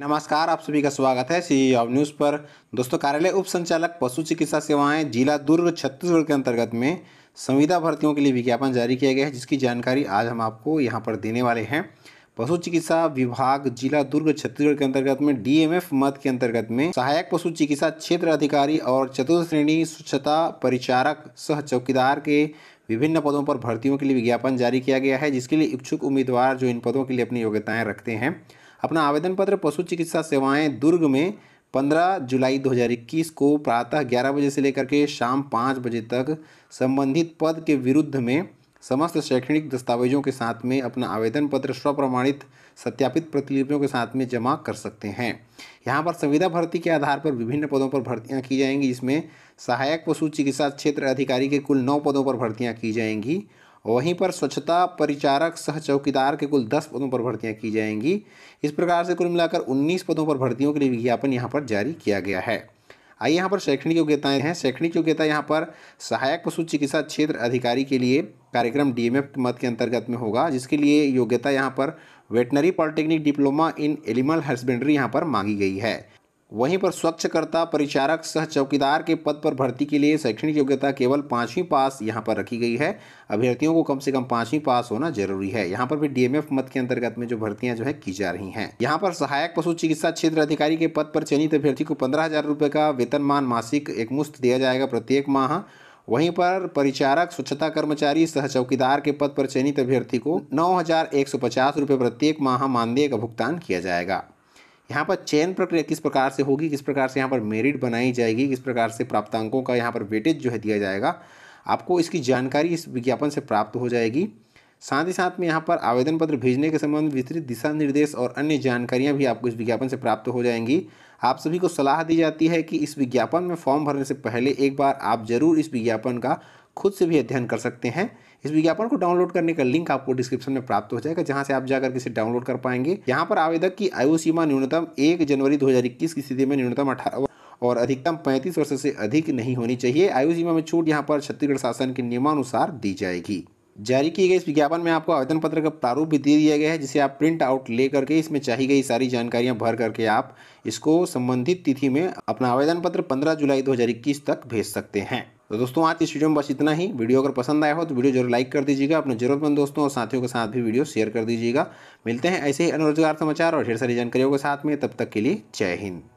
नमस्कार आप सभी का स्वागत है सी ऑफ e न्यूज़ पर दोस्तों कार्यालय उप संचालक पशु चिकित्सा सेवाएं जिला दुर्ग छत्तीसगढ़ के अंतर्गत में संविदा भर्तियों के लिए विज्ञापन जारी किया गया है जिसकी जानकारी आज हम आपको यहां पर देने वाले हैं पशु चिकित्सा विभाग जिला दुर्ग छत्तीसगढ़ के अंतर्गत में डीएमएफ मत के अंतर्गत में सहायक पशु चिकित्सा क्षेत्र अधिकारी और चतुर्थ श्रेणी स्वच्छता परिचारक सह चौकीदार के विभिन्न पदों पर भर्तियों के लिए विज्ञापन जारी किया गया है जिसके लिए इच्छुक उम्मीदवार जो इन पदों के लिए अपनी योग्यताएं रखते हैं अपना आवेदन पत्र पशु चिकित्सा सेवाएं दुर्ग में 15 जुलाई 2021 को प्रातः 11 बजे से लेकर के शाम 5 बजे तक संबंधित पद के विरुद्ध में समस्त शैक्षणिक दस्तावेजों के साथ में अपना आवेदन पत्र स्वप्रमाणित सत्यापित प्रतिलिपियों के साथ में जमा कर सकते हैं यहाँ पर संविदा भर्ती के आधार पर विभिन्न पदों पर भर्तियाँ की जाएंगी इसमें सहायक पशु चिकित्सा क्षेत्र अधिकारी के कुल नौ पदों पर भर्तियाँ की जाएंगी वहीं पर स्वच्छता परिचारक सह चौकीदार के कुल दस पदों पर भर्तियां की जाएंगी इस प्रकार से कुल मिलाकर उन्नीस पदों पर भर्तियों के लिए विज्ञापन यहाँ पर जारी किया गया है आइए यहाँ पर शैक्षणिक योग्यताएं हैं शैक्षणिक योग्यता यहाँ पर सहायक पशु चिकित्सा क्षेत्र अधिकारी के लिए कार्यक्रम डीएमएफ मत के अंतर्गत में होगा जिसके लिए योग्यता यहाँ पर veterinary polytechnic diploma in animal husbandry यहाँ पर मांगी गई है वहीं पर स्वच्छकर्ता परिचारक सह चौकीदार के पद पर भर्ती के लिए शैक्षणिक योग्यता केवल पाँचवीं पास यहां पर रखी गई है अभ्यर्थियों को कम से कम पाँचवीं पास होना जरूरी है यहां पर भी डीएमएफ मत के अंतर्गत में जो भर्तियां जो है की जा रही हैं यहां पर सहायक पशु चिकित्सा क्षेत्र अधिकारी के पद पर चयनित अभ्यर्थी को पंद्रह हजार रुपये का वेतनमान मासिक एकमुश्त दिया जाएगा प्रत्येक माह वहीं पर परिचारक स्वच्छता कर्मचारी सह चौकीदार के पद पर चयनित अभ्यर्थी को नौ हजार एक सौ पचास रुपये प्रत्येक माह मानदेय का भुगतान किया जाएगा यहाँ पर चयन प्रक्रिया किस प्रकार से होगी किस प्रकार से यहाँ पर मेरिट बनाई जाएगी किस प्रकार से प्राप्तांकों का यहाँ पर वेटेज जो है दिया जाएगा आपको इसकी जानकारी इस विज्ञापन से प्राप्त हो जाएगी साथ ही साथ में यहाँ पर आवेदन पत्र भेजने के संबंध विस्तृत दिशा निर्देश और अन्य जानकारियाँ भी आपको इस विज्ञापन से प्राप्त हो जाएंगी आप सभी को सलाह दी जाती है कि इस विज्ञापन में फॉर्म भरने से पहले एक बार आप जरूर इस विज्ञापन का खुद से भी अध्ययन कर सकते हैं इस विज्ञापन को डाउनलोड करने का लिंक आपको डिस्क्रिप्शन में प्राप्त हो जाएगा जहां से आप जाकर इसे डाउनलोड कर पाएंगे यहाँ पर आवेदक की आयु सीमा न्यूनतम एक जनवरी 2021 की स्थिति में न्यूनतम अठारह और अधिकतम पैंतीस वर्ष से अधिक नहीं होनी चाहिए आयु सीमा में छूट यहाँ पर छत्तीसगढ़ शासन के नियमानुसार दी जाएगी जारी किए गए इस विज्ञापन में आपको आवेदन पत्र का प्रारूप भी दे दिया गया है जिसे आप प्रिंट आउट ले करके इसमें चाहिए गई सारी जानकारियां भर करके आप इसको संबंधित तिथि में अपना आवेदन पत्र 15 जुलाई 2021 तक भेज सकते हैं तो दोस्तों आज इस वीडियो में बस इतना ही वीडियो अगर पसंद आया हो तो वीडियो जरूर लाइक कर दीजिएगा अपने जरूरतमंद दोस्तों और साथियों के साथ भी वीडियो शेयर कर दीजिएगा मिलते हैं ऐसे ही अनुरोजगार समाचार और ढेर सारी जानकारियों के साथ में तब तक के लिए जय हिंद